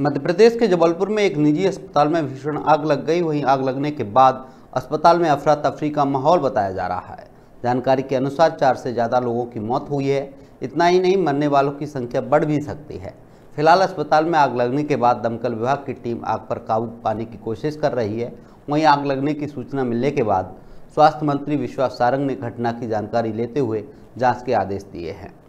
मध्य प्रदेश के जबलपुर में एक निजी अस्पताल में भीषण आग लग गई वहीं आग लगने के बाद अस्पताल में अफरा तफरी का माहौल बताया जा रहा है जानकारी के अनुसार चार से ज़्यादा लोगों की मौत हुई है इतना ही नहीं मरने वालों की संख्या बढ़ भी सकती है फिलहाल अस्पताल में आग लगने के बाद दमकल विभाग की टीम आग पर काबू पाने की कोशिश कर रही है वहीं आग लगने की सूचना मिलने के बाद स्वास्थ्य मंत्री विश्वास सारंग ने घटना की जानकारी लेते हुए जांच के आदेश दिए हैं